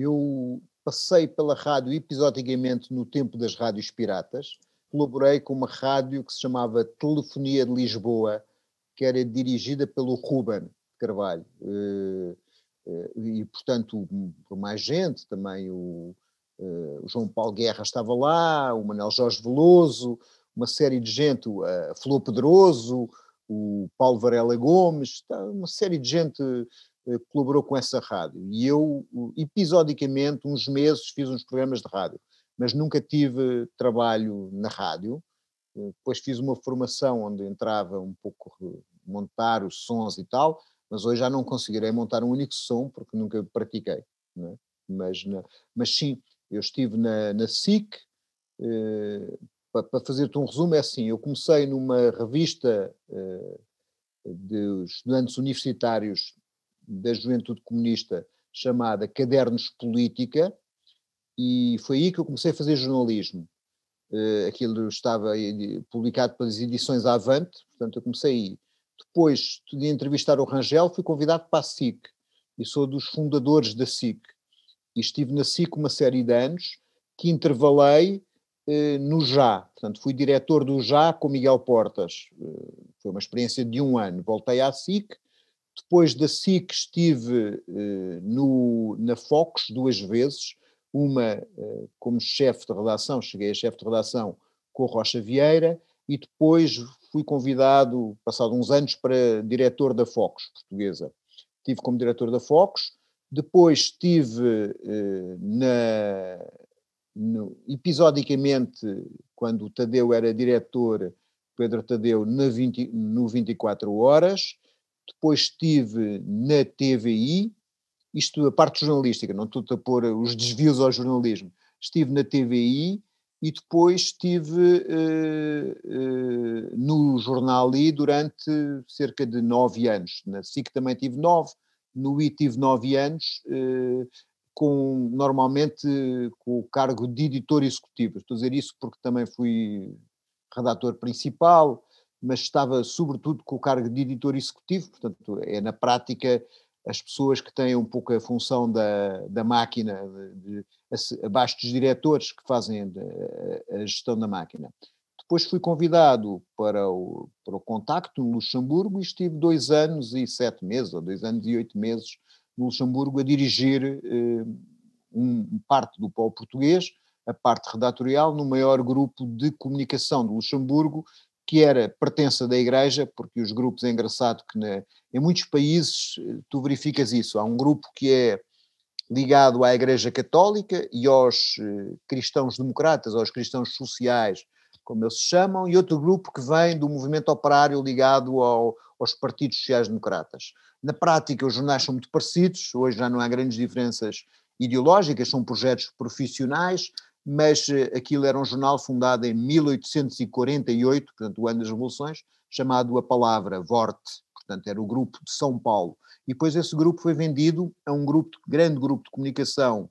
eu passei pela rádio episodicamente no tempo das rádios piratas, colaborei com uma rádio que se chamava Telefonia de Lisboa, que era dirigida pelo Ruben Carvalho. Eh, eh, e, portanto, por mais gente, também eh, o, João Paulo Guerra estava lá, o Manuel Jorge Veloso, uma série de gente, o Flor Pedroso, o Paulo Varela Gomes, tá, uma série de gente eh, colaborou com essa rádio. E eu, episodicamente, uns meses fiz uns programas de rádio, mas nunca tive trabalho na rádio. Eh, depois fiz uma formação onde entrava um pouco montar os sons e tal, mas hoje já não conseguirei montar um único som porque nunca pratiquei. É? Mas, na, mas sim, eu estive na, na SIC. Eh, para fazer-te um resumo, é assim: eu comecei numa revista eh, de estudantes universitários da juventude comunista chamada Cadernos Política, e foi aí que eu comecei a fazer jornalismo. Uh, aquilo estava publicado pelas edições Avante, portanto eu comecei aí. Depois de entrevistar o Rangel, fui convidado para a SIC, e sou dos fundadores da SIC. E estive na SIC uma série de anos, que intervalei eh, no Já. Portanto, fui diretor do Já com Miguel Portas. Uh, foi uma experiência de um ano. Voltei à SIC depois da SIC estive eh, no, na Fox duas vezes, uma eh, como chefe de redação, cheguei a chefe de redação com Rocha Vieira, e depois fui convidado, passado uns anos, para diretor da Fox portuguesa. Estive como diretor da Fox, depois estive eh, na, no, episodicamente, quando o Tadeu era diretor, Pedro Tadeu, 20, no 24 Horas, depois estive na TVI, isto a parte jornalística, não estou a pôr os desvios ao jornalismo, estive na TVI e depois estive uh, uh, no jornal I durante cerca de nove anos, na SIC também tive nove, no I tive nove anos, uh, com, normalmente com o cargo de editor executivo, estou a dizer isso porque também fui redator principal, mas estava sobretudo com o cargo de editor executivo, portanto, é na prática as pessoas que têm um pouco a função da, da máquina, de, de, abaixo dos diretores que fazem a, a, gestão da máquina. Depois fui convidado para o, para o contacto no Luxemburgo e estive dois anos e sete meses, ou dois anos e oito meses, no Luxemburgo a dirigir eh, um, parte do Pó português, a parte redatorial, no maior grupo de comunicação do Luxemburgo, que era pertença da Igreja, porque os grupos, é engraçado que na, em muitos países eh, tu verificas isso, há um grupo que é ligado à Igreja Católica e aos eh, cristãos democratas, aos cristãos sociais, como eles se chamam, e outro grupo que vem do movimento operário ligado ao, aos partidos sociais-democratas. Na prática, os jornais são muito parecidos, hoje já não há grandes diferenças ideológicas, são projetos profissionais, mas eh, aquilo era um jornal fundado em 1848, portanto, o ano das revoluções, chamado A Palavra, Vorte, portanto, era o grupo de São Paulo. E depois esse grupo foi vendido a um grupo, grande grupo de comunicação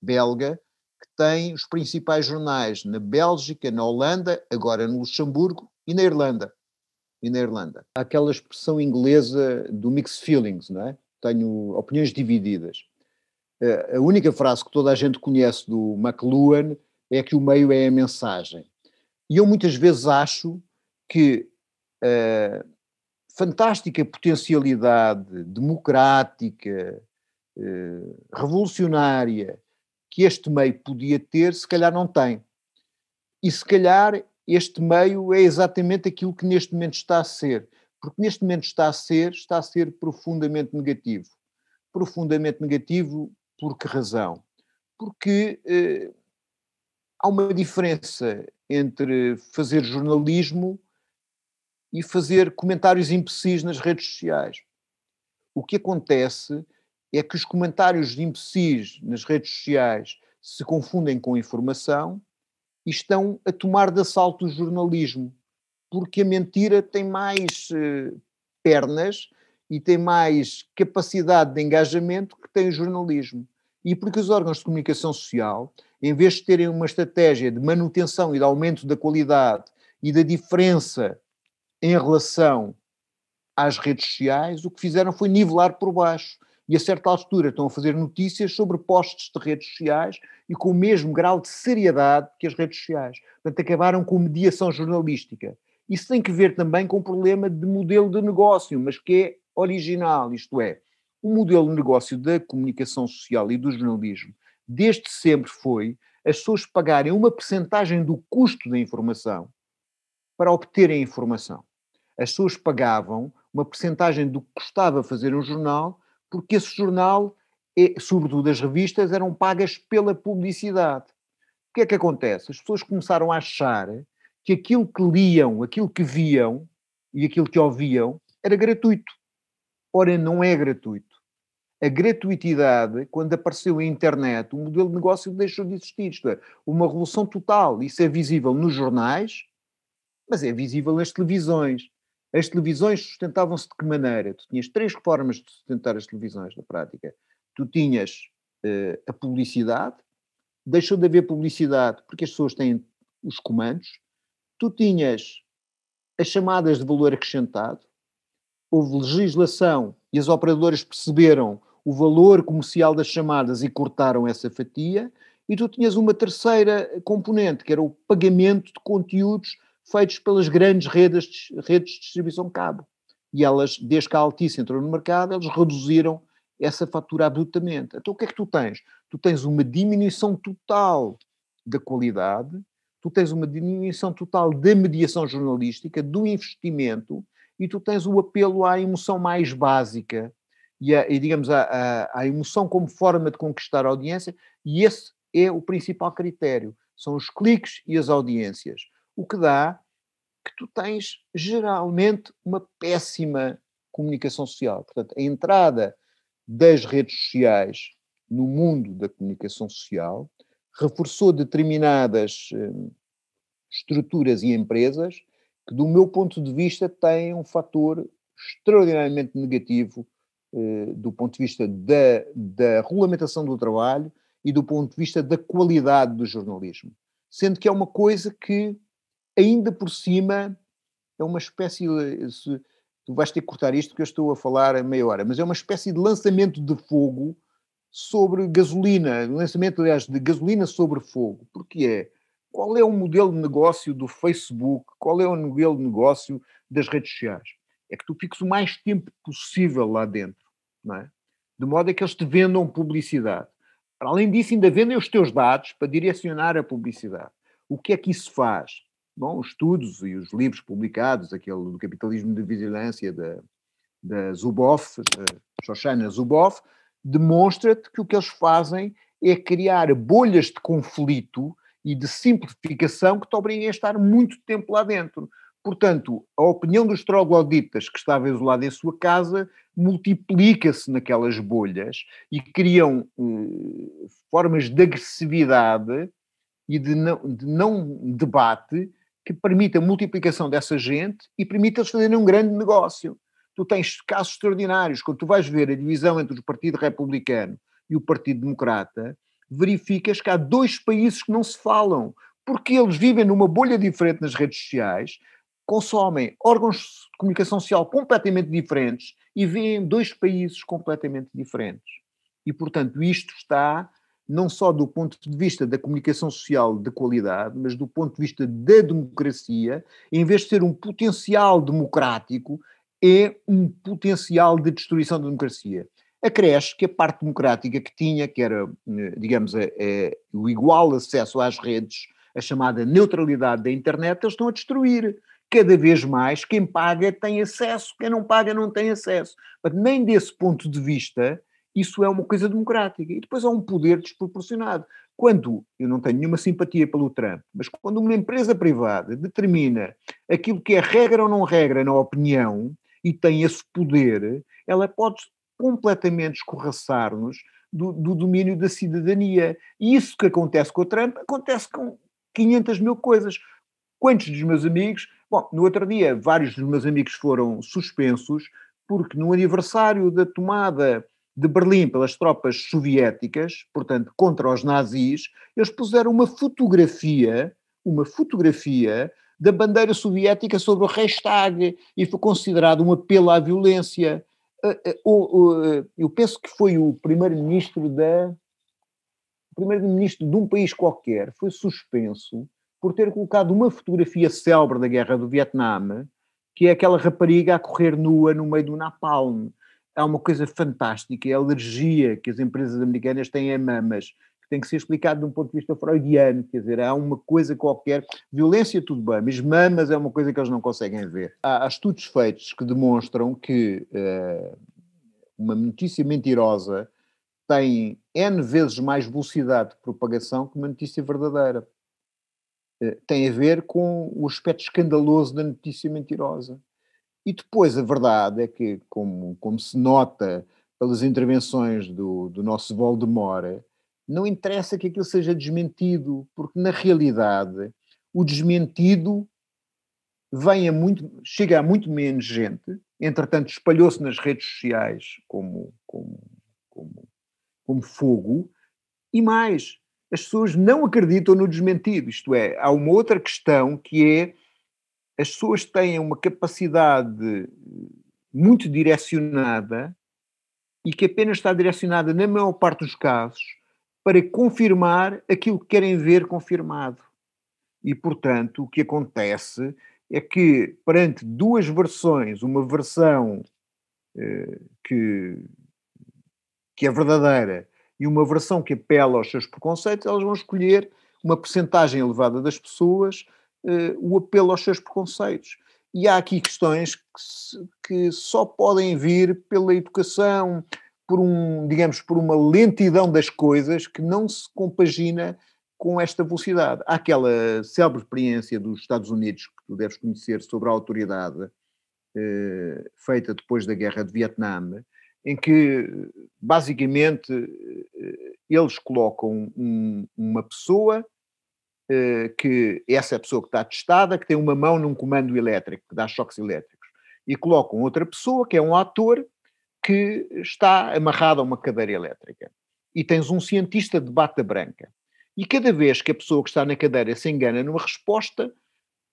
belga, que tem os principais jornais na Bélgica, na Holanda, agora no Luxemburgo e na Irlanda. E na Irlanda. Há aquela expressão inglesa do mixed feelings, não é? Tenho opiniões divididas a única frase que toda a gente conhece do McLuhan é que o meio é a mensagem. E eu muitas vezes acho que a eh, fantástica potencialidade democrática, eh, revolucionária que este meio podia ter, se calhar não tem. E se calhar este meio é exatamente aquilo que neste momento está a ser. Porque neste momento está a ser, está a ser profundamente negativo. Profundamente negativo por que razão? Porque eh, há uma diferença entre fazer jornalismo e fazer comentários imbecis nas redes sociais. O que acontece é que os comentários imbecis nas redes sociais se confundem com informação e estão a tomar de assalto o jornalismo, porque a mentira tem mais eh, pernas e tem mais capacidade de engajamento que tem o jornalismo. E porque os órgãos de comunicação social, em vez de terem uma estratégia de manutenção e de aumento da qualidade e da diferença em relação às redes sociais, o que fizeram foi nivelar por baixo. E a certa altura estão a fazer notícias sobre postes de redes sociais e com o mesmo grau de seriedade que as redes sociais. Portanto, acabaram com mediação jornalística. Isso tem que ver também com o problema de modelo de negócio, mas que é original, isto é, o modelo de negócio da comunicação social e do jornalismo desde sempre foi as pessoas pagarem uma percentagem do custo da informação para obterem informação. As pessoas pagavam uma percentagem do que custava fazer um jornal, porque esse jornal, é, sobretudo as revistas, eram pagas pela publicidade. O que é que acontece? As pessoas começaram a achar que aquilo que liam, aquilo que viam e aquilo que ouviam era gratuito. Ora, não é gratuito. A gratuitidade, quando apareceu a internet, o modelo de negócio deixou de existir. Isto é, uma revolução total. Isso é visível nos jornais, mas é visível nas televisões. As televisões sustentavam-se de que maneira? Tu tinhas três formas de sustentar as televisões na prática. Tu tinhas uh, a publicidade, deixou de haver publicidade porque as pessoas têm os comandos. Tu tinhas as chamadas de valor acrescentado, houve legislação e as operadoras perceberam o valor comercial das chamadas e cortaram essa fatia, e tu tinhas uma terceira componente, que era o pagamento de conteúdos feitos pelas grandes redes de, redes de distribuição de cabo. E elas, desde que a Altice entrou no mercado, eles reduziram essa fatura abruptamente. Então o que é que tu tens? Tu tens uma diminuição total da qualidade, tu tens uma diminuição total da mediação jornalística, do investimento, e tu tens o apelo à emoção mais básica e, a, e digamos, à, emoção como forma de conquistar a audiência, e esse é o principal critério. São os cliques e as audiências. O que dá que tu tens geralmente uma péssima comunicação social. Portanto, a entrada das redes sociais no mundo da comunicação social reforçou determinadas hum, estruturas e empresas que, do meu ponto de vista, tem um fator extraordinariamente negativo eh, do ponto de vista da, da regulamentação do trabalho e do ponto de vista da qualidade do jornalismo. Sendo que é uma coisa que, ainda por cima, é uma espécie. Se, tu vais ter que cortar isto que eu estou a falar a meia hora, mas é uma espécie de lançamento de fogo sobre gasolina, lançamento, aliás, de gasolina sobre fogo, porque é qual é o modelo de negócio do Facebook? Qual é o modelo de negócio das redes sociais? É que tu fiques o mais tempo possível lá dentro, não é? De modo a que eles te vendam publicidade. Para além disso, ainda vendem os teus dados para direcionar a publicidade. O que é que isso faz? Bom, os estudos e os livros publicados, aquele do capitalismo de vigilância da, da Zuboff, eh, Shoshana Zuboff, demonstra-te que o que eles fazem é criar bolhas de conflito e de simplificação que te obriguem a estar muito tempo lá dentro. Portanto, a opinião dos trogloditas que estava isolado em sua casa multiplica-se naquelas bolhas e criam eh, formas de agressividade e de não, de não debate que permita a multiplicação dessa gente e permita eles fazerem um grande negócio. Tu tens casos extraordinários. Quando tu vais ver a divisão entre o Partido Republicano e o Partido Democrata, verificas que há dois países que não se falam, porque eles vivem numa bolha diferente nas redes sociais, consomem órgãos de comunicação social completamente diferentes e veem dois países completamente diferentes. E, portanto, isto está não só do ponto de vista da comunicação social de qualidade, mas do ponto de vista da democracia, em vez de ser um potencial democrático, é um potencial de destruição da democracia acresce que a parte democrática que tinha, que era, eh, digamos, a, a, o igual acesso às redes, a chamada neutralidade da internet, eles estão a destruir. Cada vez mais, quem paga tem acesso, quem não paga não tem acesso. Mas nem desse ponto de vista, isso é uma coisa democrática. E depois há um poder desproporcionado. Quando, eu não tenho nenhuma simpatia pelo Trump, mas quando uma empresa privada determina aquilo que é regra ou não regra na opinião e tem esse poder, ela pode completamente escorraçar-nos do, do, domínio da cidadania. E isso que acontece com o Trump acontece com 500 mil coisas. Quantos dos meus amigos. Bom, no outro dia, vários dos meus amigos foram suspensos porque no aniversário da tomada de Berlim pelas tropas soviéticas, portanto, contra os nazis, eles puseram uma fotografia, uma fotografia da bandeira soviética sobre o Reichstag e foi considerado um apelo à violência. Eh, eh, eh, eu penso que foi o primeiro-ministro da primeiro-ministro de um país qualquer foi suspenso por ter colocado uma fotografia célebre da guerra do Vietnã, que é aquela rapariga a correr nua no meio do napalm. É uma coisa fantástica, é a alergia que as empresas americanas têm a mamas tem que ser explicado de um ponto de vista freudiano, quer dizer, há uma coisa qualquer, violência tudo bem, mas mamas é uma coisa que eles não conseguem ver. Há, há estudos feitos que demonstram que uh, uma notícia mentirosa tem N vezes mais velocidade de propagação que uma notícia verdadeira. Eh, tem a ver com o aspecto escandaloso da notícia mentirosa. E depois a verdade é que, como, como se nota pelas intervenções do, do nosso Voldemort, não interessa que aquilo seja desmentido, porque na realidade o desmentido vem a muito, chega a muito menos gente, entretanto espalhou-se nas redes sociais como, como, como, como fogo, e mais, as pessoas não acreditam no desmentido, isto é, há uma outra questão que é as pessoas têm uma capacidade muito direcionada e que apenas está direcionada, na maior parte dos casos, para confirmar aquilo que querem ver confirmado. E, portanto, o que acontece é que, perante duas versões, uma versão eh, que, que é verdadeira e uma versão que apela aos seus preconceitos, elas vão escolher uma percentagem elevada das pessoas eh, o apelo aos seus preconceitos. E há aqui questões que, se, que só podem vir pela educação, por um, digamos, por uma lentidão das coisas que não se compagina com esta velocidade. Há aquela célebre experiência dos Estados Unidos, que tu deves conhecer, sobre a autoridade eh, feita depois da guerra de Vietnã, em que, basicamente, eh, eles colocam um, uma pessoa eh, que, essa é a pessoa que está testada, que tem uma mão num comando elétrico, que dá choques elétricos, e colocam outra pessoa, que é um ator, que está amarrado a uma cadeira elétrica e tens um cientista de bata branca. E cada vez que a pessoa que está na cadeira se engana numa resposta,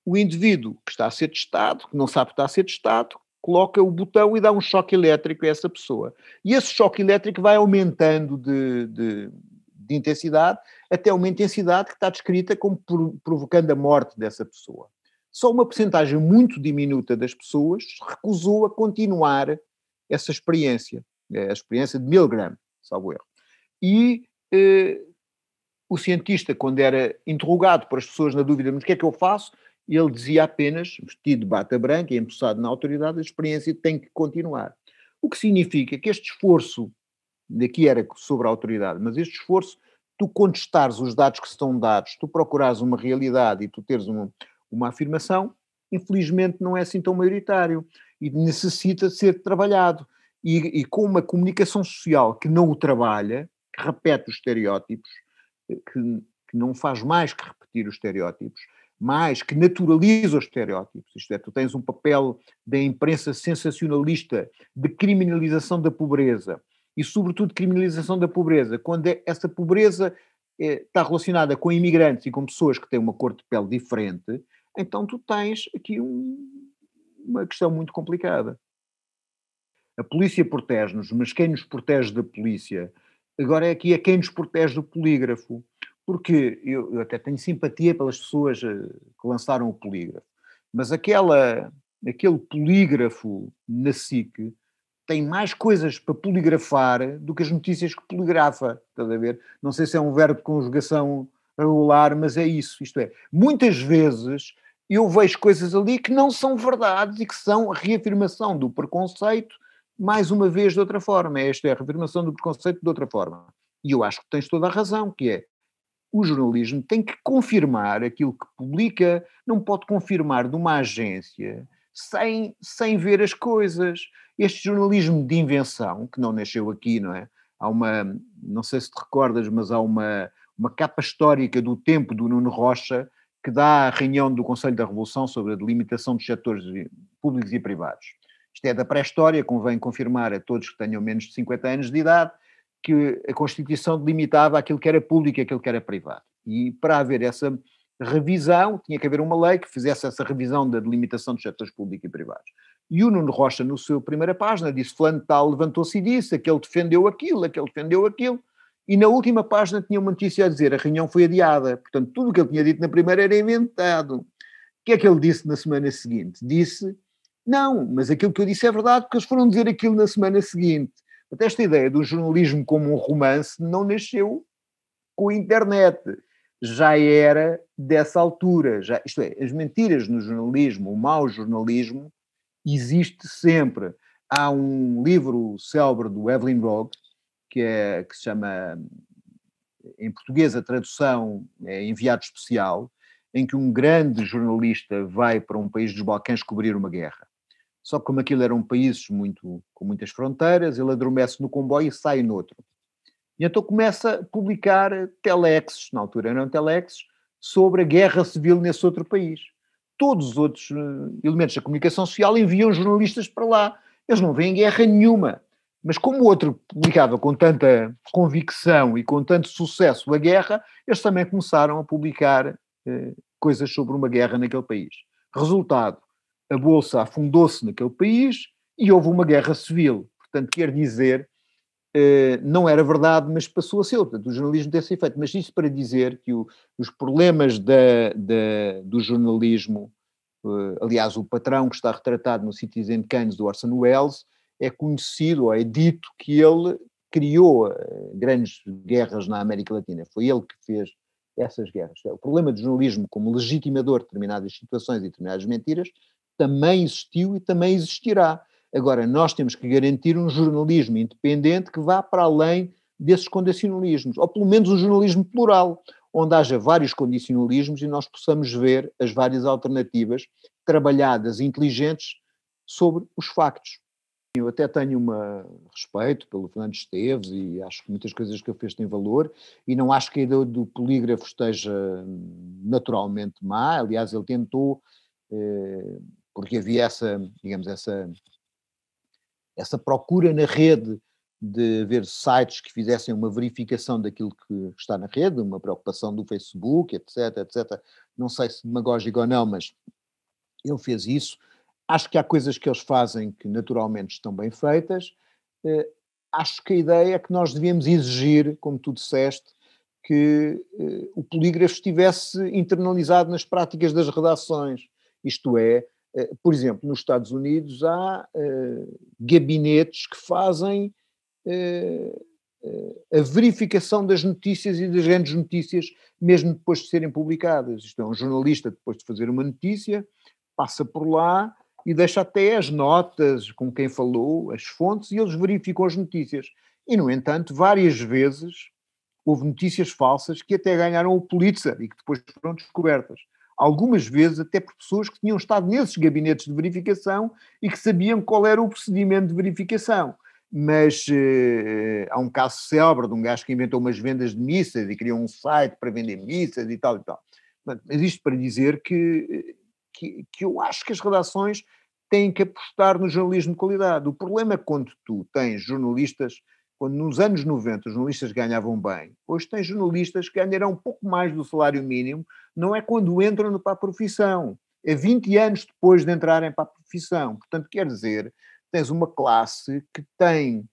o indivíduo que está a ser testado, que não sabe que está a ser testado, coloca o botão e dá um choque elétrico a essa pessoa. E esse choque elétrico vai aumentando de, de, de intensidade até uma intensidade que está descrita como provocando a morte dessa pessoa. Só uma porcentagem muito diminuta das pessoas recusou a continuar essa experiência, né, a experiência de Milgram, salvo erro. E eh, o cientista, quando era interrogado por as pessoas na dúvida, mas o que é que eu faço? Ele dizia apenas, vestido de bata branca e empossado na autoridade, a experiência tem que continuar. O que significa que este esforço, daqui era sobre a autoridade, mas este esforço, tu contestares os dados que estão dados, tu procurares uma realidade e tu teres uma, uma afirmação, infelizmente não é assim tão maioritário e necessita de ser trabalhado. E, e, com uma comunicação social que não o trabalha, que repete os estereótipos, eh, que, que não faz mais que repetir os estereótipos, mais que naturaliza os estereótipos, isto é, tu tens um papel da imprensa sensacionalista de criminalização da pobreza e, sobretudo, criminalização da pobreza, quando é, essa pobreza é, está relacionada com imigrantes e com pessoas que têm uma cor de pele diferente, então tu tens aqui um, uma questão muito complicada. A polícia protege-nos, mas quem nos protege da polícia? Agora é aqui a quem nos protege do polígrafo, porque eu, eu até tenho simpatia pelas pessoas eh, que lançaram o polígrafo, mas aquela, aquele polígrafo na SIC tem mais coisas para poligrafar do que as notícias que poligrafa, estás a ver? Não sei se é um verbo de conjugação regular, mas é isso, isto é, muitas vezes eu vejo coisas ali que não são verdades e que são reafirmação do preconceito, mais uma vez de outra forma. Esta é a reafirmação do preconceito de outra forma. E eu acho que tens toda a razão, que é o jornalismo tem que confirmar aquilo que publica, não pode confirmar de uma agência sem, sem ver as coisas. Este jornalismo de invenção, que não nasceu aqui, não é? Há uma, não sei se te recordas, mas há uma, uma capa histórica do tempo do Nuno Rocha, que dá a reunião do Conselho da Revolução sobre a delimitação dos setores públicos e privados. Isto é da pré-história, convém confirmar a todos que tenham menos de 50 anos de idade que a Constituição delimitava aquilo que era público e aquilo que era privado. E para haver essa revisão, tinha que haver uma lei que fizesse essa revisão da delimitação dos setores públicos e privados. E o Nuno Rocha, no seu primeira página, disse: Fulano tal levantou-se e disse, aquele defendeu aquilo, aquele defendeu aquilo e na última página tinha uma notícia a dizer a reunião foi adiada. Portanto, tudo o que ele tinha dito na primeira era inventado. O que é que ele disse na semana seguinte? Disse, não, mas aquilo que eu disse é verdade porque eles foram dizer aquilo na semana seguinte. Até esta ideia do jornalismo como um romance não nasceu com a internet. Já era dessa altura. Já, isto é, as mentiras no jornalismo, o mau jornalismo, existe sempre. Há um livro célebre do Evelyn Rogue, que, é, que se chama, em português, a tradução é enviado especial, em que um grande jornalista vai para um país dos Balcãs cobrir uma guerra. Só que como aquilo era um país muito, com muitas fronteiras, ele adormece no comboio e sai noutro. E então começa a publicar telexes, na altura eram telexes, sobre a guerra civil nesse outro país. Todos os outros eh, elementos da comunicação social enviam jornalistas para lá. Eles não veem guerra nenhuma. Mas como o outro publicava com tanta convicção e com tanto sucesso a guerra, eles também começaram a publicar eh, coisas sobre uma guerra naquele país. Resultado, a Bolsa afundou-se naquele país e houve uma guerra civil. Portanto, quer dizer, eh, não era verdade, mas passou a ser. Portanto, o jornalismo tem esse efeito. Mas isso para dizer que o, os problemas da, da, do jornalismo, eh, aliás, o patrão que está retratado no Citizen Keynes do Orson Welles, é conhecido, ou é dito, que ele criou eh, grandes guerras na América Latina. Foi ele que fez essas guerras. O problema do jornalismo como legitimador de determinadas situações e determinadas mentiras também existiu e também existirá. Agora, nós temos que garantir um jornalismo independente que vá para além desses condicionalismos, ou pelo menos um jornalismo plural, onde haja vários condicionalismos e nós possamos ver as várias alternativas trabalhadas, inteligentes, sobre os factos. Eu até tenho uma respeito pelo Fernando Esteves e acho que muitas coisas que ele fez têm valor e não acho que a ideia do polígrafo esteja hum, naturalmente má. Aliás, ele tentou, eh, porque havia essa, digamos, essa, essa procura na rede de haver sites que fizessem uma verificação daquilo que está na rede, uma preocupação do Facebook, etc, etc. Não sei se demagógico ou não, mas ele fez isso Acho que há coisas que eles fazem que naturalmente estão bem feitas. Eh, acho que a ideia é que nós devíamos exigir, como tu disseste, que eh, o polígrafo estivesse internalizado nas práticas das redações. Isto é, eh, por exemplo, nos Estados Unidos há gabinetes que fazem a verificação das notícias e das grandes notícias, mesmo depois de serem publicadas. Isto é, um jornalista, depois de fazer uma notícia, passa por lá, e deixa até as notas com quem falou, as fontes, e eles verificam as notícias. E, no entanto, várias vezes houve notícias falsas que até ganharam o Pulitzer e que depois foram descobertas. Algumas vezes até por pessoas que tinham estado nesses gabinetes de verificação e que sabiam qual era o procedimento de verificação. Mas eh, há um caso célebre de um gajo que inventou umas vendas de missas e criou um site para vender missas e tal e tal. Mas isto para dizer que eh, que, que eu acho que as redações têm que apostar no jornalismo de qualidade. O problema é quando tu tens jornalistas, quando nos anos 90 os jornalistas ganhavam bem, hoje tens jornalistas que ganharão um pouco mais do salário mínimo, não é quando entram para a profissão, é 20 anos depois de entrarem para a profissão. Portanto, quer dizer, tens uma classe que tem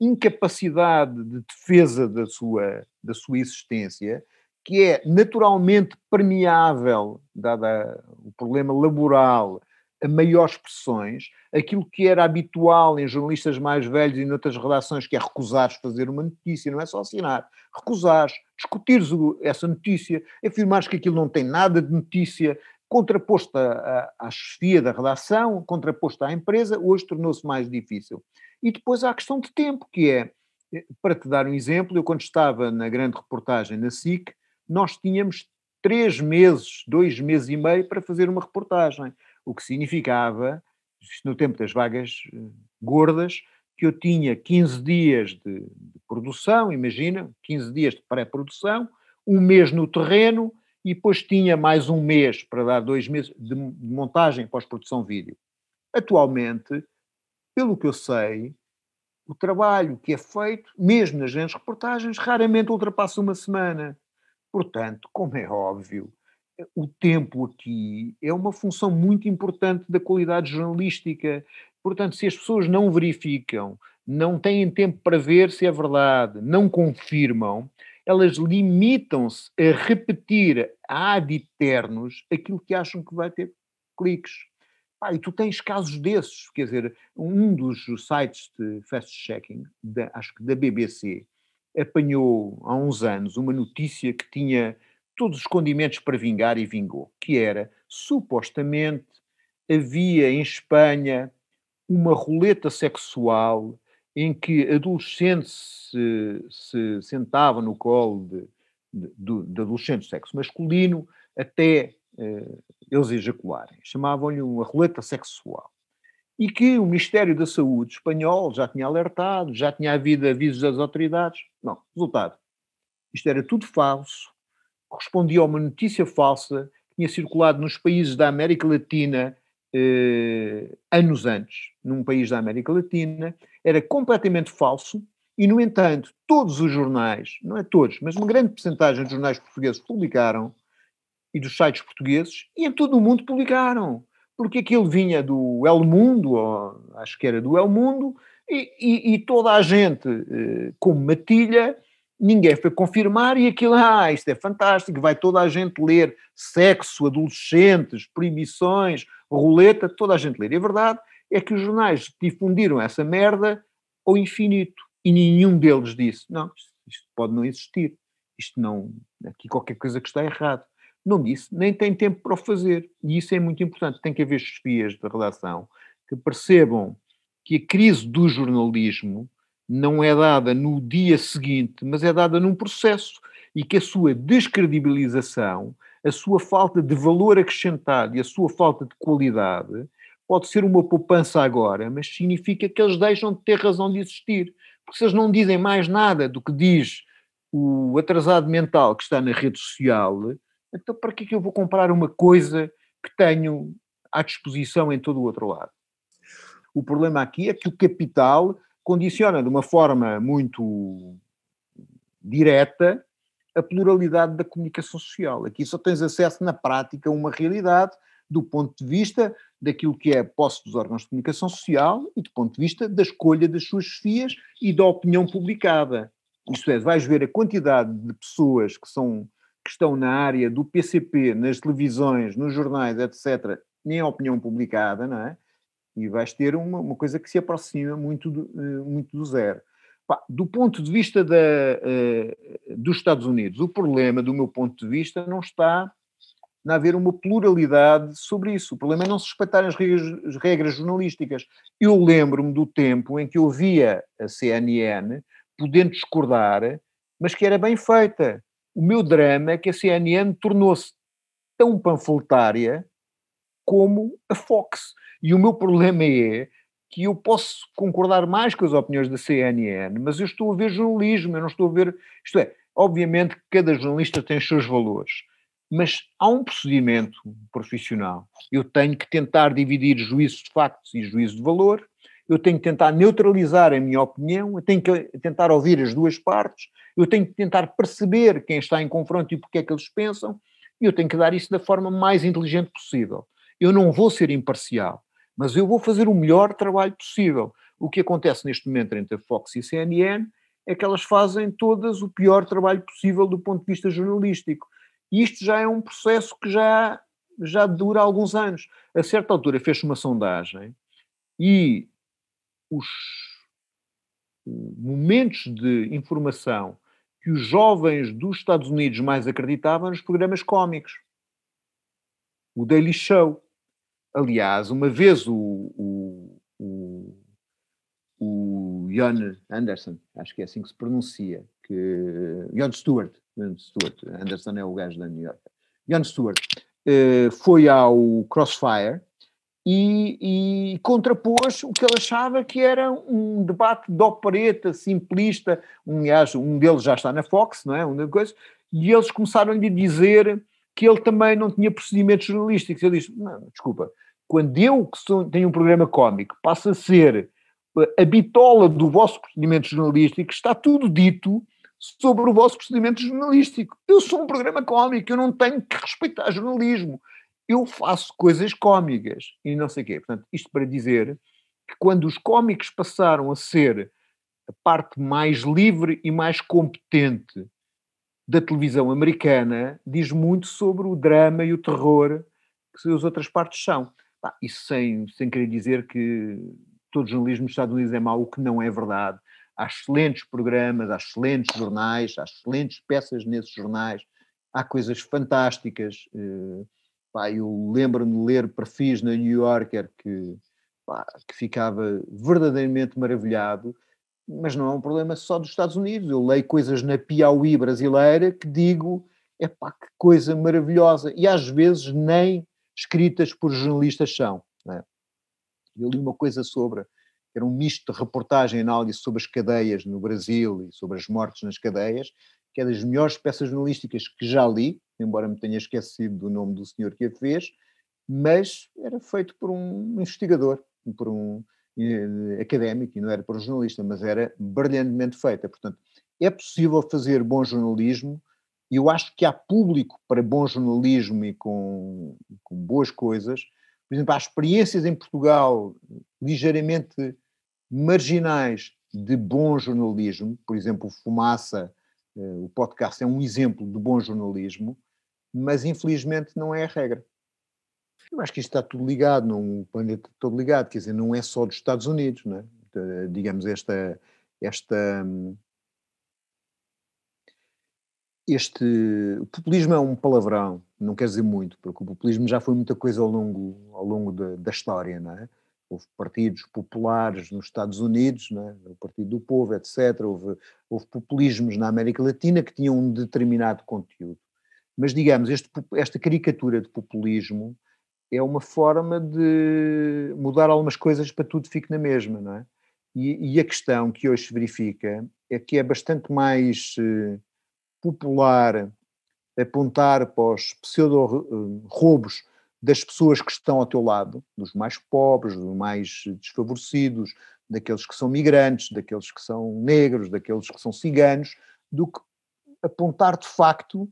incapacidade de defesa da sua, da sua existência que é naturalmente permeável, dada o problema laboral, a maiores pressões, aquilo que era habitual em jornalistas mais velhos e noutras redações, que é recusares fazer uma notícia, não é só assinar, recusares, discutires essa notícia, afirmares que aquilo não tem nada de notícia, contraposta à, à chefia da redação, contraposta à empresa, hoje tornou-se mais difícil. E depois há a questão de tempo, que é, eh, para te dar um exemplo, eu quando estava na grande reportagem na SIC, nós tínhamos três meses, dois meses e meio para fazer uma reportagem, o que significava, no tempo das vagas eh, gordas, que eu tinha 15 dias de, de produção, imagina, 15 dias de pré-produção, um mês no terreno e depois tinha mais um mês para dar dois meses de, de montagem pós-produção vídeo. Atualmente, pelo que eu sei, o trabalho que é feito, mesmo nas grandes reportagens, raramente ultrapassa uma semana. Portanto, como é óbvio, eh, o tempo aqui é uma função muito importante da qualidade jornalística. Portanto, se as pessoas não verificam, não têm tempo para ver se é verdade, não confirmam, elas limitam-se a repetir ad eternos aquilo que acham que vai ter cliques. Ah, e tu tens casos desses, quer dizer, um dos sites de fact-checking, acho que da BBC, apanhou há uns anos uma notícia que tinha todos os condimentos para vingar e vingou, que era, supostamente, havia em Espanha uma roleta sexual em que adolescentes se, se sentavam no colo de, de, de adolescentes sexo masculino até eh, eles ejacularem. Chamavam-lhe uma roleta sexual e que o Ministério da Saúde espanhol já tinha alertado, já tinha havido avisos das autoridades. Não, resultado. Isto era tudo falso, correspondia a uma notícia falsa que tinha circulado nos países da América Latina eh, anos antes, num país da América Latina, era completamente falso e, no entanto, todos os jornais, não é todos, mas uma grande percentagem dos jornais portugueses publicaram e dos sites portugueses, e em todo o mundo publicaram porque aquilo vinha do El Mundo, ou, acho que era do El Mundo, e, e, e toda a gente, eh, como matilha, ninguém foi confirmar e aquilo, ah, isto é fantástico, vai toda a gente ler sexo, adolescentes, proibições, roleta, toda a gente ler. E a verdade é que os jornais difundiram essa merda ao infinito e nenhum deles disse, não, isto pode não existir, isto não, aqui qualquer coisa que está errado não disse, nem tem tempo para o fazer. E isso é muito importante. Tem que haver chefias de redação que percebam que a crise do jornalismo não é dada no dia seguinte, mas é dada num processo e que a sua descredibilização, a sua falta de valor acrescentado e a sua falta de qualidade pode ser uma poupança agora, mas significa que eles deixam de ter razão de existir. Porque se eles não dizem mais nada do que diz o atrasado mental que está na rede social, então, para que é que eu vou comprar uma coisa que tenho à disposição em todo o outro lado? O problema aqui é que o capital condiciona de uma forma muito direta a pluralidade da comunicação social. Aqui só tens acesso na prática a uma realidade do ponto de vista daquilo que é posse dos órgãos de comunicação social e do ponto de vista da escolha das suas chefias e da opinião publicada. Isto é, vais ver a quantidade de pessoas que são que estão na área do PCP, nas televisões, nos jornais, etc., nem a opinião publicada, não é? E vais ter uma, uma coisa que se aproxima muito do, eh, muito do zero. Do ponto de vista da, eh, dos Estados Unidos, o problema, do meu ponto de vista, não está na haver uma pluralidade sobre isso. O problema é não se respeitarem as regras, as regras jornalísticas. Eu lembro-me do tempo em que eu via a CNN podendo discordar, mas que era bem feita. O meu drama é que a CNN tornou-se tão panfletária como a Fox. E o meu problema é que eu posso concordar mais com as opiniões da CNN, mas eu estou a ver jornalismo, eu não estou a ver. Isto é, obviamente que cada jornalista tem os seus valores, mas há um procedimento profissional. Eu tenho que tentar dividir juízo de factos e juízo de valor, eu tenho que tentar neutralizar a minha opinião, eu tenho que tentar ouvir as duas partes, eu tenho que tentar perceber quem está em confronto e porque é que eles pensam, e eu tenho que dar isso da forma mais inteligente possível. Eu não vou ser imparcial, mas eu vou fazer o melhor trabalho possível. O que acontece neste momento entre a Fox e a CNN é que elas fazem todas o pior trabalho possível do ponto de vista jornalístico. E isto já é um processo que já, já dura alguns anos. A certa altura fez-se uma sondagem e os momentos de informação que os jovens dos Estados Unidos mais acreditavam nos programas cómicos. O Daily Show. Aliás, uma vez o, o, o, o Anderson, acho que é assim que se pronuncia, que, John Stewart, Stewart, Anderson é o gajo da New York, John Stewart, eh, foi ao Crossfire, e, e, contrapôs o que ele achava que era um debate de opereta, simplista, um, aliás, um deles já está na Fox, não é, uma coisa, e eles começaram-lhe a dizer que ele também não tinha procedimentos jornalísticos, ele disse, não, desculpa, quando eu, que sou, tenho um programa cómico, passo a ser eh, a bitola do vosso procedimento jornalístico, está tudo dito sobre o vosso procedimento jornalístico. Eu sou um programa cómico, eu não tenho que respeitar jornalismo eu faço coisas cómicas e não sei o quê. Portanto, isto para dizer que quando os cómicos passaram a ser a parte mais livre e mais competente da televisão americana, diz muito sobre o drama e o terror que as outras partes são. Ah, isso sem, sem querer dizer que todo o jornalismo dos Estados Unidos é mau, o que não é verdade. Há excelentes programas, há excelentes jornais, há excelentes peças nesses jornais, há coisas fantásticas. Eh, Pá, eu lembro-me de ler perfis na New Yorker que, pá, que ficava verdadeiramente maravilhado, mas não é um problema só dos Estados Unidos. Eu leio coisas na Piauí brasileira que digo, é pá, que coisa maravilhosa. E às vezes nem escritas por jornalistas são. Né? Eu li uma coisa sobre, era um misto de reportagem e análise sobre as cadeias no Brasil e sobre as mortes nas cadeias, que é das melhores peças jornalísticas que já li, embora me tenha esquecido do nome do senhor que a fez, mas era feito por um investigador, por um eh, académico, e não era por um jornalista, mas era brilhantemente feita. Portanto, é possível fazer bom jornalismo, e eu acho que há público para bom jornalismo e com, com boas coisas. Por exemplo, há experiências em Portugal ligeiramente marginais de bom jornalismo, por exemplo, Fumaça eh, o podcast é um exemplo de bom jornalismo, mas infelizmente não é a regra. Eu acho que isto está tudo ligado, não, o planeta está todo ligado, quer dizer, não é só dos Estados Unidos, né? digamos, esta, esta, hum, este o populismo é um palavrão, não quer dizer muito, porque o populismo já foi muita coisa ao longo, ao longo da, da história, não é? houve partidos populares nos Estados Unidos, né, o Partido do Povo, etc. Houve, houve, populismos na América Latina que tinham um determinado conteúdo. Mas, digamos, este, esta caricatura de populismo é uma forma de mudar algumas coisas para tudo fique na mesma, não é? E, e a questão que hoje se verifica é que é bastante mais eh, popular apontar para os pseudo-roubos eh, das pessoas que estão ao teu lado, dos mais pobres, dos mais desfavorecidos, daqueles que são migrantes, daqueles que são negros, daqueles que são ciganos, do que apontar de facto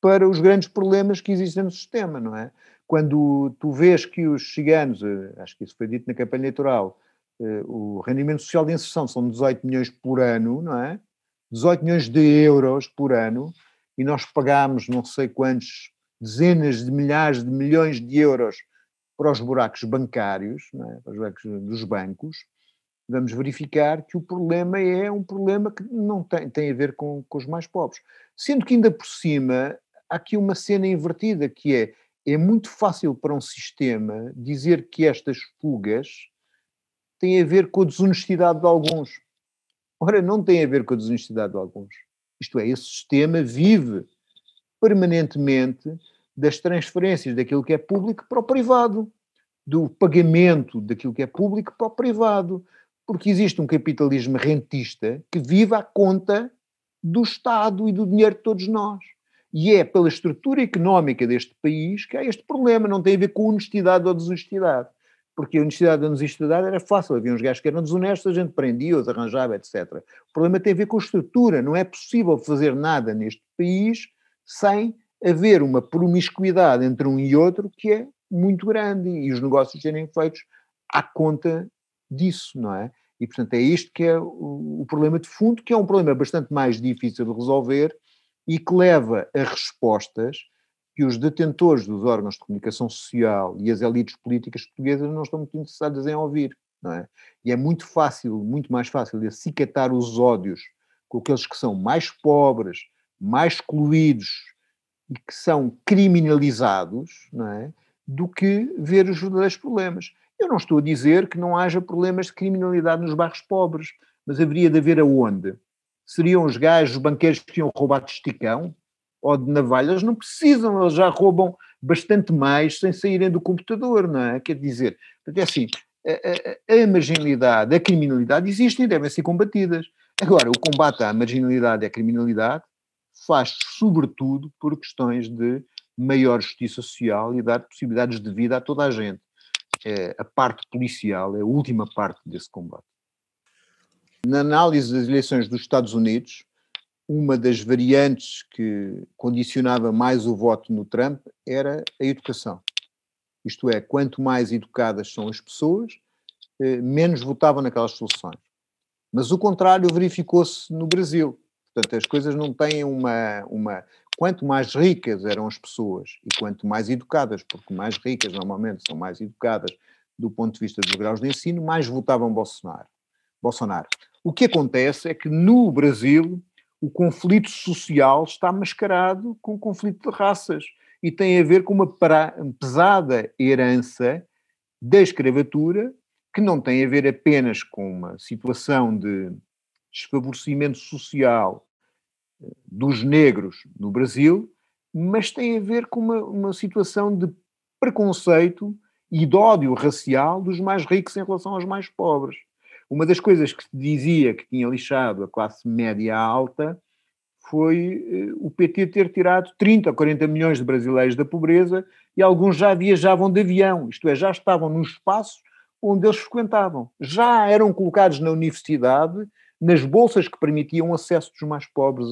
para os grandes problemas que existem no sistema, não é? Quando tu vês que os ciganos, eh, acho que isso foi dito na campanha eleitoral, eh, o rendimento social de inserção são 18 milhões por ano, não é? 18 milhões de euros por ano, e nós pagámos não sei quantos dezenas de milhares de milhões de euros para os buracos bancários, é? para os buracos dos bancos, vamos verificar que o problema é um problema que não tem, tem a ver com, com os mais pobres. Sendo que ainda por cima há aqui uma cena invertida que é é muito fácil para um sistema dizer que estas fugas têm a ver com a desonestidade de alguns. Ora, não tem a ver com a desonestidade de alguns. Isto é, esse sistema vive permanentemente das transferências daquilo que é público para o privado, do pagamento daquilo que é público para o privado, porque existe um capitalismo rentista que vive à conta do Estado e do dinheiro de todos nós. E é pela estrutura económica deste país que há este problema, não tem a ver com honestidade ou desonestidade. Porque a honestidade ou desonestidade era fácil, havia uns gajos que eram desonestos, a gente prendia, os arranjava, etc. O problema tem a ver com a estrutura, não é possível fazer nada neste país sem haver uma promiscuidade entre um e outro que é muito grande e os negócios serem feitos à conta disso, não é? E, portanto, é isto que é o, problema de fundo, que é um problema bastante mais difícil de resolver e que leva a respostas que os detentores dos órgãos de comunicação social e as elites políticas portuguesas não estão muito interessadas em ouvir, não é? E é muito fácil, muito mais fácil de acicatar os ódios com aqueles que são mais pobres, mais excluídos, e que são criminalizados, não é? do que ver os verdadeiros problemas. Eu não estou a dizer que não haja problemas de criminalidade nos bairros pobres, mas haveria de haver aonde? Seriam os gajos, os banqueiros que tinham roubado de esticão ou de navalhas? Não precisam, eles já roubam bastante mais sem saírem do computador, não é? Quer dizer, até assim, a, a, a marginalidade, a criminalidade existem e devem ser combatidas. Agora, o combate à marginalidade e à criminalidade faz sobretudo por questões de maior justiça social e dar possibilidades de vida a toda a gente. É, a parte policial é a última parte desse combate. Na análise das eleições dos Estados Unidos, uma das variantes que condicionava mais o voto no Trump era a educação. Isto é, quanto mais educadas são as pessoas, eh, menos votavam naquelas soluções. Mas o contrário verificou-se no Brasil. Portanto, as coisas não têm uma, uma. Quanto mais ricas eram as pessoas e quanto mais educadas, porque mais ricas normalmente são mais educadas do ponto de vista dos graus de ensino, mais votavam Bolsonaro. Bolsonaro. O que acontece é que no Brasil o conflito social está mascarado com o conflito de raças e tem a ver com uma pesada herança da escravatura que não tem a ver apenas com uma situação de desfavorecimento social eh, dos negros no Brasil, mas tem a ver com uma, uma situação de preconceito e de ódio racial dos mais ricos em relação aos mais pobres. Uma das coisas que se dizia que tinha lixado a classe média alta foi eh, o PT ter tirado 30 ou 40 milhões de brasileiros da pobreza e alguns já viajavam de avião, isto é, já estavam nos espaço onde eles frequentavam. Já eram colocados na universidade nas bolsas que permitiam acesso dos mais pobres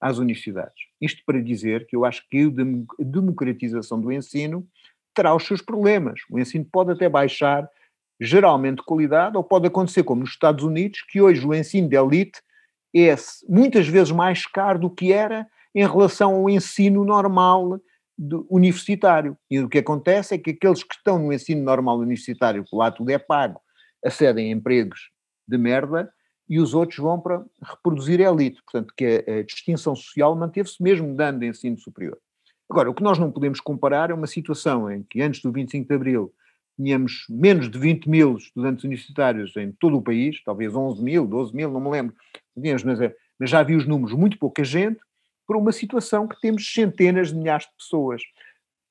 às universidades. Isto para dizer que eu acho que a democratização do ensino terá os seus problemas. O ensino pode até baixar geralmente de qualidade, ou pode acontecer como nos Estados Unidos, que hoje o ensino de elite é muitas vezes mais caro do que era em relação ao ensino normal universitário. E o que acontece é que aqueles que estão no ensino normal universitário, que lá tudo é pago, acedem a empregos de merda, e os outros vão para reproduzir a elite. Portanto, que a, a distinção social manteve-se mesmo dando ensino superior. Agora, o que nós não podemos comparar é uma situação em que antes do 25 de Abril tínhamos menos de 20 mil estudantes universitários em todo o país, talvez 11 mil, 12 mil, não me lembro, mas, é, mas já vi os números, muito pouca gente, para uma situação que temos centenas de milhares de pessoas.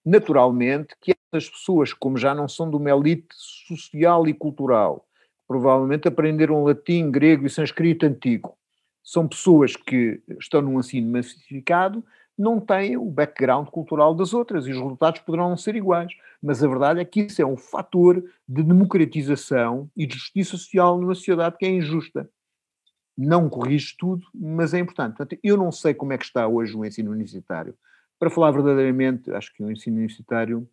Naturalmente que essas pessoas, como já não são de uma elite social e cultural, provavelmente aprenderam latim, grego e sânscrito antigo. São pessoas que estão num ensino massificado, não têm o background cultural das outras e os resultados poderão não ser iguais. Mas a verdade é que isso é um fator de democratização e de justiça social numa sociedade que é injusta. Não corrige tudo, mas é importante. Portanto, eu não sei como é que está hoje o ensino universitário. Para falar verdadeiramente, acho que o ensino universitário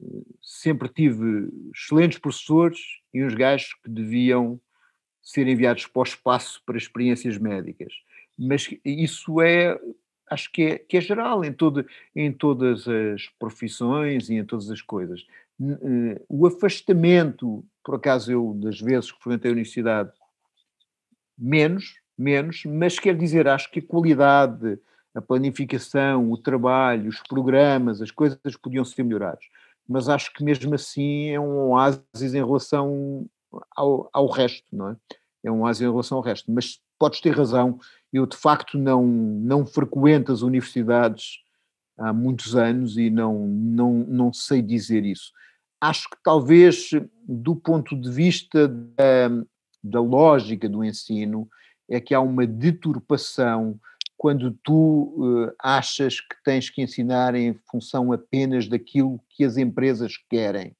eh, sempre tive excelentes professores e uns gajos que deviam ser enviados para o espaço para experiências médicas. Mas isso é, acho que é, que é geral em, todo, em todas as profissões e em todas as coisas. Eh, o afastamento, por acaso eu, das vezes que frequentei a universidade, menos, menos, mas quer dizer, acho que a qualidade, a planificação, o trabalho, os programas, as coisas podiam ser melhorados mas acho que mesmo assim é um oásis em relação ao, ao resto, não é? É um oásis em relação ao resto. Mas podes ter razão, eu de facto não, não frequento as universidades há muitos anos e não, não, não sei dizer isso. Acho que talvez do ponto de vista da, da lógica do ensino é que há uma deturpação quando tu uh, achas que tens que ensinar em função apenas daquilo que as empresas querem.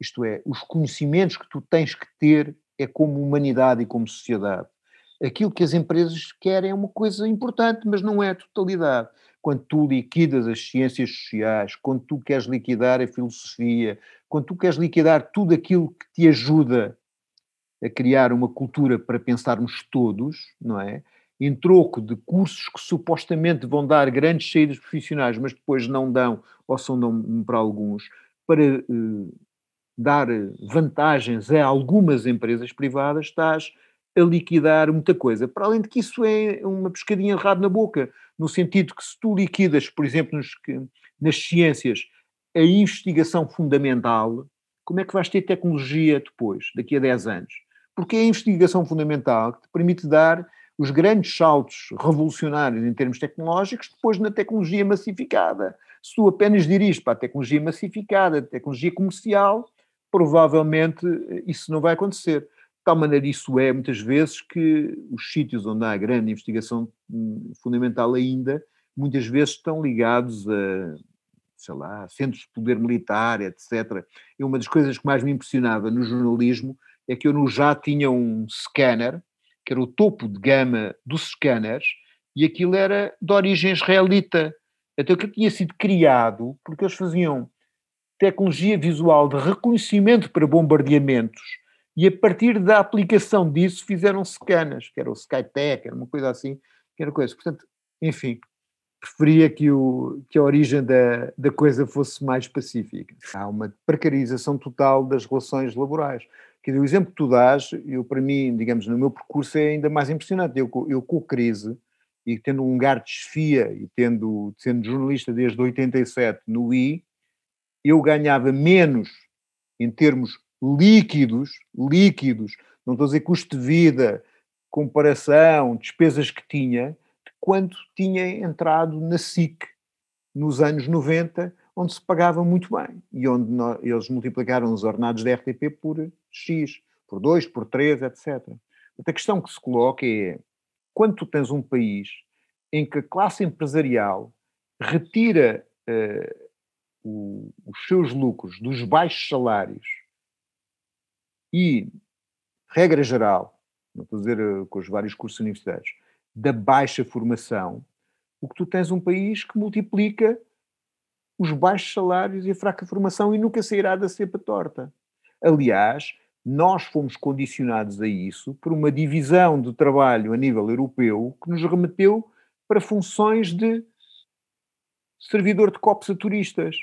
Isto é, os conhecimentos que tu tens que ter é como humanidade e como sociedade. Aquilo que as empresas querem é uma coisa importante, mas não é a totalidade. Quando tu liquidas as ciências sociais, quando tu queres liquidar a filosofia, quando tu queres liquidar tudo aquilo que te ajuda a criar uma cultura para pensarmos todos, não é? em troco de cursos que supostamente vão dar grandes saídas profissionais, mas depois não dão, ou são dão para alguns, para eh, dar vantagens a algumas empresas privadas, estás a liquidar muita coisa. Para além de que isso é uma pescadinha errada na boca, no sentido que se tu liquidas, por exemplo, nos, nas ciências, a investigação fundamental, como é que vais ter tecnologia depois, daqui a 10 anos? Porque é a investigação fundamental que te permite dar os grandes saltos revolucionários em termos tecnológicos depois na tecnologia massificada. Se tu apenas diriges para a tecnologia massificada, a tecnologia comercial, provavelmente eh, isso não vai acontecer. De tal maneira isso é, muitas vezes, que os sítios onde há grande investigação hum, fundamental ainda, muitas vezes estão ligados a, sei lá, centros de poder militar, etc. E uma das coisas que mais me impressionava no jornalismo é que eu no já tinha um scanner, que era o topo de gama dos scanners, e aquilo era de origem israelita. Então, Até que tinha sido criado porque eles faziam tecnologia visual de reconhecimento para bombardeamentos e a partir da aplicação disso fizeram scanners, que era o Skytech, era uma coisa assim, que era coisa. Portanto, enfim, preferia que, o, que a origem da, da coisa fosse mais pacífica. Há uma precarização total das relações laborais. Quer dizer, o exemplo que tu dás, eu, para mim, digamos, no meu percurso é ainda mais impressionante. Eu, eu com a crise, e tendo um lugar de chefia, e tendo, sendo jornalista desde 87 no I, eu ganhava menos em termos líquidos, líquidos, não estou a dizer custo de vida, comparação, despesas que tinha, de quanto tinha entrado na SIC nos anos 90, onde se pagava muito bem e onde nós, eles multiplicaram os ordenados da RTP por X, por 2, por 3, etc. A questão que se coloca é, quando tu tens um país em que a classe empresarial retira uh, o, os seus lucros dos baixos salários e, regra geral, não estou a dizer eh, com os vários cursos universitários, da baixa formação, o que tu tens um país que multiplica os baixos salários e a fraca formação e nunca sairá da cepa torta. Aliás, nós fomos condicionados a isso por uma divisão do trabalho a nível europeu que nos remeteu para funções de servidor de copos a turistas.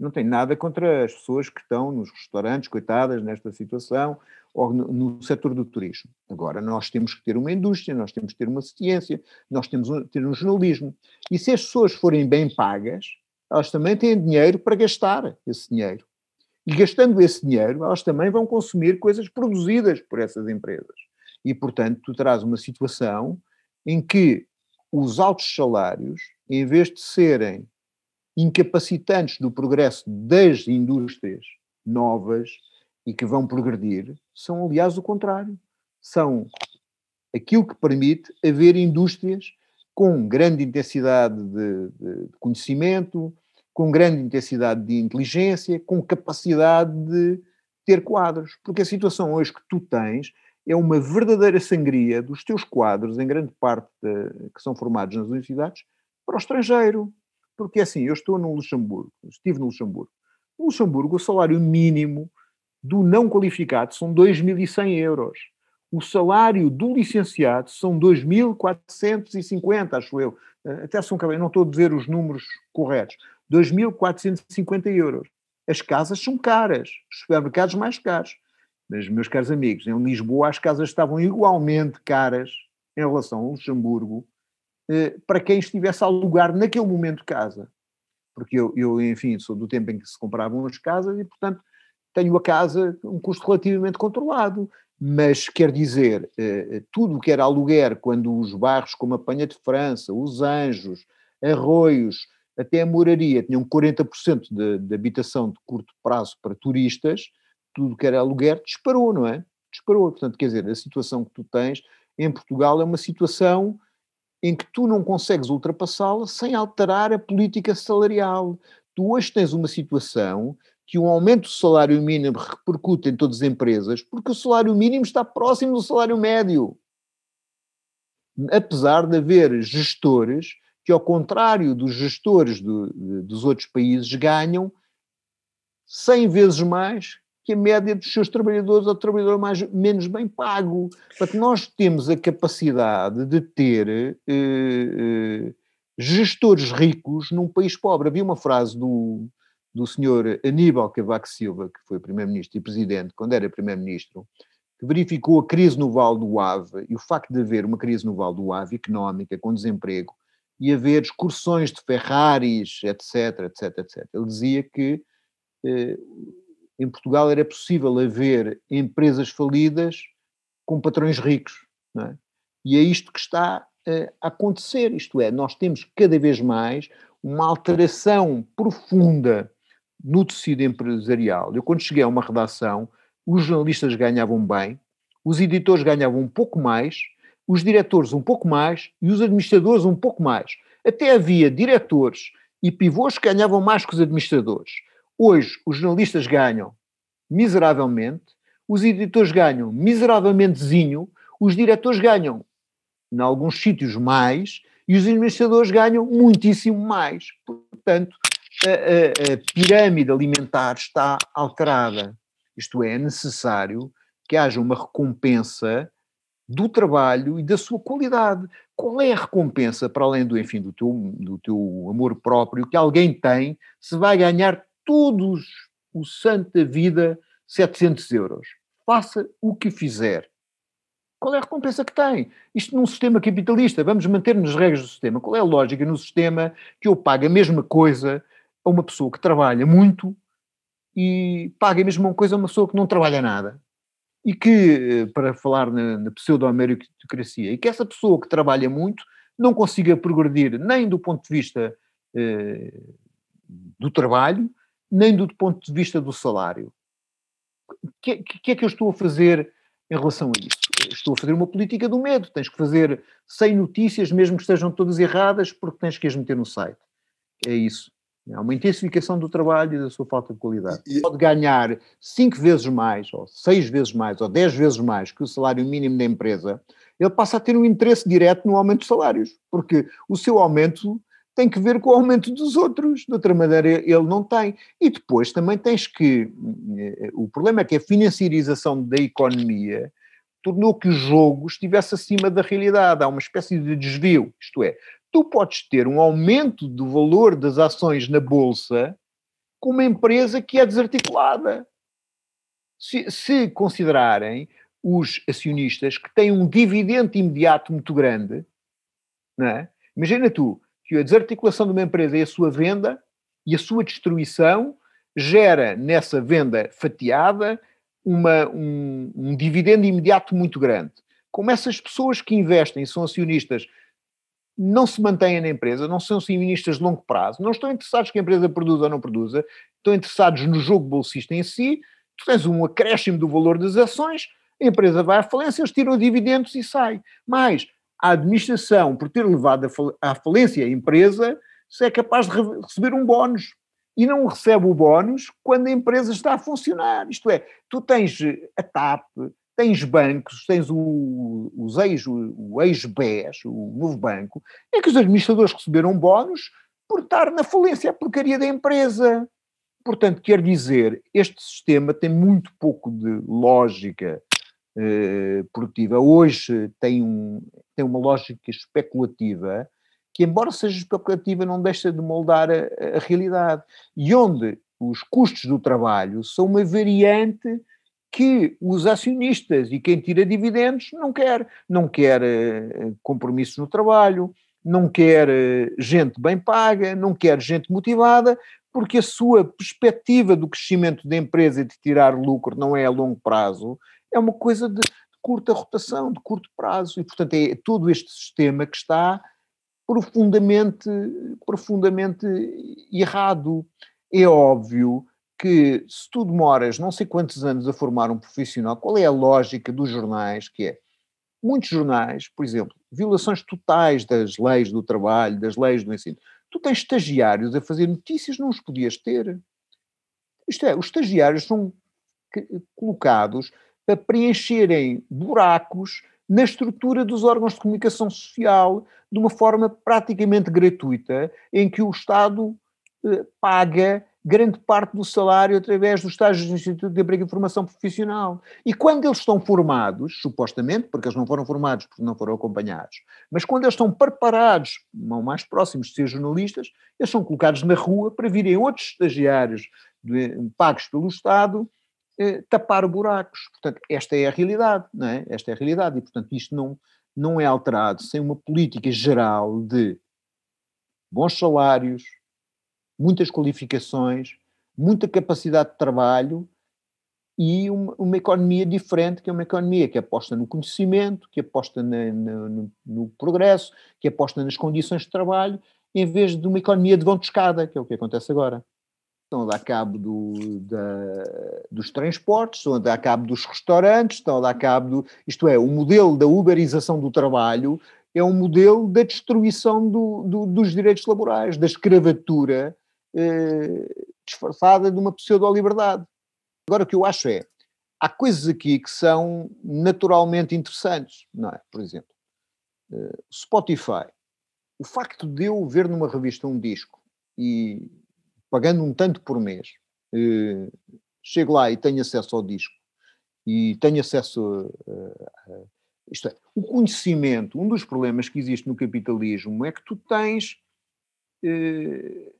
Não tem nada contra as pessoas que estão nos restaurantes, coitadas, nesta situação, ou no, no setor do turismo. Agora, nós temos que ter uma indústria, nós temos que ter uma ciência, nós temos que ter um jornalismo. E se as pessoas forem bem pagas, elas também têm dinheiro para gastar esse dinheiro. E gastando esse dinheiro, elas também vão consumir coisas produzidas por essas empresas. E, portanto, tu traz uma situação em que os altos salários, em vez de serem incapacitantes do progresso das indústrias novas e que vão progredir, são, aliás, o contrário. São aquilo que permite haver indústrias com grande intensidade de, de conhecimento, com grande intensidade de inteligência, com capacidade de ter quadros. Porque a situação hoje que tu tens é uma verdadeira sangria dos teus quadros, em grande parte de, eh, que são formados nas universidades, para o estrangeiro. Porque assim, eu estou no Luxemburgo, estive no Luxemburgo. No Luxemburgo, o salário mínimo do não qualificado são 2.100 euros o salário do licenciado são 2.450, acho eu. Eh, até são cabelo, não estou a dizer os números corretos. 2.450 euros. As casas são caras, os supermercados mais caros. Mas, meus caros amigos, em Lisboa as casas estavam igualmente caras em relação a Luxemburgo eh, para quem estivesse a alugar naquele momento casa. Porque eu, eu, enfim, sou do tempo em que se compravam as casas e, portanto, tenho a casa um custo relativamente controlado mas quer dizer, eh, eh, tudo o que era aluguer, quando os bairros como a Panha de França, os Anjos, Arroios, até a Moraria, tinham 40% de, de habitação de curto prazo para turistas, tudo o que era aluguer disparou, não é? Disparou. Portanto, quer dizer, a situação que tu tens em Portugal é uma situação em que tu não consegues ultrapassá-la sem alterar a política salarial. Tu hoje tens uma situação que um aumento do salário mínimo repercute em todas as empresas, porque o salário mínimo está próximo do salário médio. Apesar de haver gestores que, ao contrário dos gestores do, de, dos outros países, ganham 100 vezes mais que a média dos seus trabalhadores ou trabalhador mais, menos bem pago. Portanto, nós temos a capacidade de ter eh, eh, gestores ricos num país pobre. Havia uma frase do, do senhor Aníbal Cavaco Silva, que foi primeiro-ministro e presidente quando era primeiro-ministro, que verificou a crise no Val do Ave e o facto de haver uma crise no Val do Ave económica, com desemprego, e haver excursões de Ferraris, etc, etc, etc. Ele dizia que eh, em Portugal era possível haver empresas falidas com patrões ricos, é? E é isto que está eh, a acontecer, isto é, nós temos cada vez mais uma alteração profunda no tecido empresarial, eu quando cheguei a uma redação, os jornalistas ganhavam bem, os editores ganhavam um pouco mais, os diretores um pouco mais e os administradores um pouco mais. Até havia diretores e pivôs que ganhavam mais que os administradores. Hoje, os jornalistas ganham miseravelmente, os editores ganham miseravelmentezinho, os diretores ganham, em alguns sítios, mais, e os administradores ganham muitíssimo mais. Portanto, a, a, a pirâmide alimentar está alterada. Isto é, é necessário que haja uma recompensa do trabalho e da sua qualidade. Qual é a recompensa, para além do, enfim, do teu, do teu amor próprio, que alguém tem se vai ganhar todos o santo da vida 700 euros? Faça o que fizer. Qual é a recompensa que tem? Isto num sistema capitalista, vamos manter-nos regras do sistema. Qual é a lógica no sistema que eu pago a mesma coisa a uma pessoa que trabalha muito e paga a mesma coisa a uma pessoa que não trabalha nada. E que, eh, para falar na, na pseudo-meritocracia, e que essa pessoa que trabalha muito não consiga progredir nem do ponto de vista eh, do trabalho, nem do ponto de vista do salário. O que, que, é que eu estou a fazer em relação a isso? Estou a fazer uma política do medo. Tens que fazer 100 notícias, mesmo que estejam todas erradas, porque tens que as meter no site. É isso. Há é uma intensificação do trabalho e da sua falta de qualidade. E, Pode ganhar cinco vezes mais, ou seis vezes mais, ou dez vezes mais que o salário mínimo da empresa, ele passa a ter um interesse direto no aumento de salários, porque o seu aumento tem que ver com o aumento dos outros, de outra maneira ele não tem. E depois também tens que. Eh, o problema é que a financiarização da economia tornou que o jogo estivesse acima da realidade. Há uma espécie de desvio, isto é, tu podes ter um aumento do valor das ações na bolsa com uma empresa que é desarticulada. Se, se considerarem os acionistas que têm um dividendo imediato muito grande, não é? imagina tu que a desarticulação de uma empresa e a sua venda e a sua destruição gera nessa venda fatiada uma, um, um dividendo imediato muito grande. Como essas pessoas que investem são acionistas não se mantêm na empresa, não são sionistas de longo prazo, não estão interessados que a empresa produza ou não produza, estão interessados no jogo bolsista em si, tu tens um acréscimo do valor das ações, a empresa vai à falência, eles tiram dividendos e sai. Mas a administração, por ter levado à falência a empresa, se é capaz de receber um bónus. E não recebe o bónus quando a empresa está a funcionar. Isto é, tu tens eh, a TAP, tens bancos, tens o, os ex, o ex-BES, o novo banco, é que os administradores receberam bónus por estar na falência, a porcaria da empresa. Portanto, quer dizer, este sistema tem muito pouco de lógica eh, produtiva. Hoje tem, um, tem uma lógica especulativa que, embora seja especulativa, não deixa de moldar a, a realidade. E onde os custos do trabalho são uma variante que os acionistas e quem tira dividendos não quer. Não quer eh, compromissos no trabalho, não quer eh, gente bem paga, não quer gente motivada, porque a sua perspectiva do crescimento da empresa e de tirar lucro não é a longo prazo, é uma coisa de, curta rotação, de curto prazo. E, portanto, é todo este sistema que está profundamente, profundamente errado. É óbvio que se tu demoras não sei quantos anos a formar um profissional, qual é a lógica dos jornais que é? Muitos jornais, por exemplo, violações totais das leis do trabalho, das leis do ensino. Tu tens estagiários a fazer notícias, não os podias ter. Isto é, os estagiários são colocados para preencherem buracos na estrutura dos órgãos de comunicação social de uma forma praticamente gratuita, em que o Estado eh, paga grande parte do salário através dos estágios do Instituto de Emprego e Formação Profissional. E quando eles estão formados, supostamente, porque eles não foram formados, porque não foram acompanhados, mas quando eles estão preparados, não mais próximos de ser jornalistas, eles são colocados na rua para virem outros estagiários de, pagos pelo Estado eh, tapar buracos. Portanto, esta é a realidade, não é? Esta é a realidade e, portanto, isto não, não é alterado sem uma política geral de bons salários, muitas qualificações, muita capacidade de trabalho e uma, uma, economia diferente, que é uma economia que aposta no conhecimento, que aposta na, na, no, no, progresso, que aposta nas condições de trabalho, em vez de uma economia de vão de escada, que é o que acontece agora. Estão a dar cabo do, da, dos transportes, estão a dar cabo dos restaurantes, estão a dar cabo do. Isto é, o modelo da uberização do trabalho é um modelo da destruição do, do, dos direitos laborais, da escravatura eh, disfarçada de uma pseudo-liberdade. Agora, o que eu acho é, há coisas aqui que são naturalmente interessantes, não é? Por exemplo, eh, Spotify. O facto de eu ver numa revista um disco e pagando um tanto por mês, eh, chego lá e tenho acesso ao disco e tenho acesso a, isto é, o conhecimento, um dos problemas que existe no capitalismo é que tu tens eh,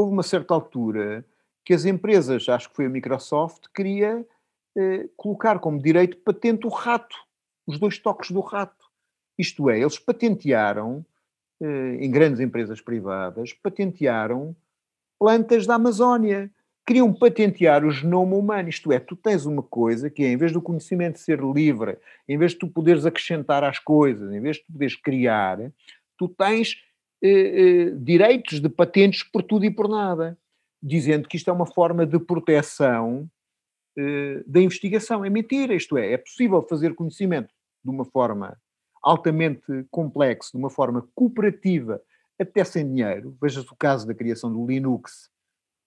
houve uma certa altura que as empresas, acho que foi a Microsoft, queria eh, colocar como direito patente o rato, os dois toques do rato. Isto é, eles patentearam, eh, em grandes empresas privadas, patentearam plantas da Amazónia. Queriam patentear o genoma humano, isto é, tu tens uma coisa que é, em vez do conhecimento ser livre, em vez de tu poderes acrescentar às coisas, em vez de tu poderes criar, tu tens eh, eh, direitos de patentes por tudo e por nada, dizendo que isto é uma forma de proteção eh, da investigação. É mentira, isto é, é possível fazer conhecimento de uma forma altamente complexa, de uma forma cooperativa, até sem dinheiro. Veja-se o caso da criação do Linux.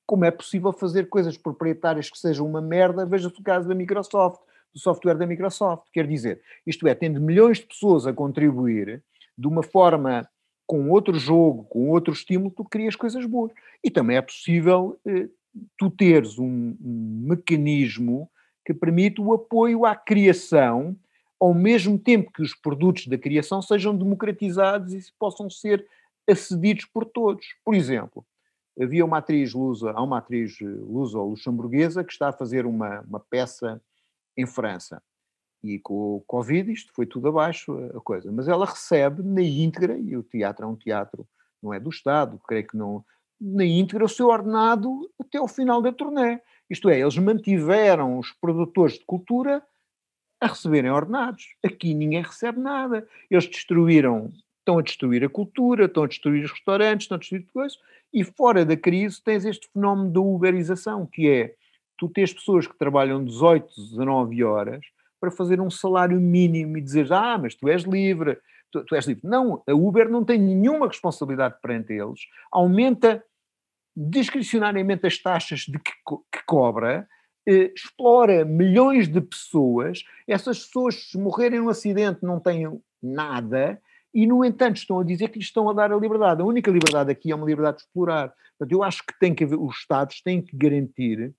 Como é possível fazer coisas proprietárias que sejam uma merda? Veja-se o caso da Microsoft, do software da Microsoft. Quer dizer, isto é, tendo milhões de pessoas a contribuir de uma forma com outro jogo, com outro estímulo, tu crias coisas boas. E também é possível eh, tu teres um, mecanismo que permite o apoio à criação, ao mesmo tempo que os produtos da criação sejam democratizados e possam ser acedidos por todos. Por exemplo, havia uma atriz lusa, há uma atriz eh, lusa luxemburguesa que está a fazer uma, uma peça em França e com o Covid isto foi tudo abaixo a coisa, mas ela recebe na íntegra, e o teatro é um teatro, não é do Estado, creio que não, na íntegra o seu ordenado até ao final da turnê. Isto é, eles mantiveram os produtores de cultura a receberem ordenados. Aqui ninguém recebe nada. Eles destruíram, estão a destruir a cultura, estão a destruir os restaurantes, estão a destruir coisas, e fora da crise tens este fenómeno da uberização, que é, tu tens pessoas que trabalham 18, 19 horas, para fazer um salário mínimo e dizer, ah, mas tu és livre, tu, tu és livre. Não, a Uber não tem nenhuma responsabilidade perante eles, aumenta discricionariamente as taxas de que, co que cobra, eh, explora milhões de pessoas, essas pessoas se morrerem num acidente não têm nada, e no entanto estão a dizer que lhes estão a dar a liberdade. A única liberdade aqui é uma liberdade de explorar. Portanto, eu acho que tem que haver, os Estados têm que garantir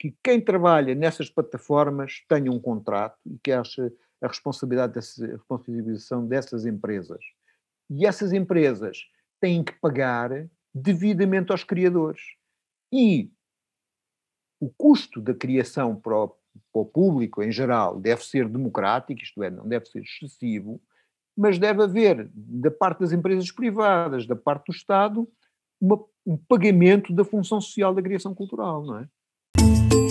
que quem trabalha nessas plataformas tenha um contrato e que haja a responsabilidade dessa responsabilização dessas empresas. E essas empresas têm que pagar devidamente aos criadores. E o custo da criação para o, para o público em geral deve ser democrático, isto é, não deve ser excessivo, mas deve haver, da parte das empresas privadas, da parte do Estado, uma, um pagamento da função social da criação cultural, não é? Música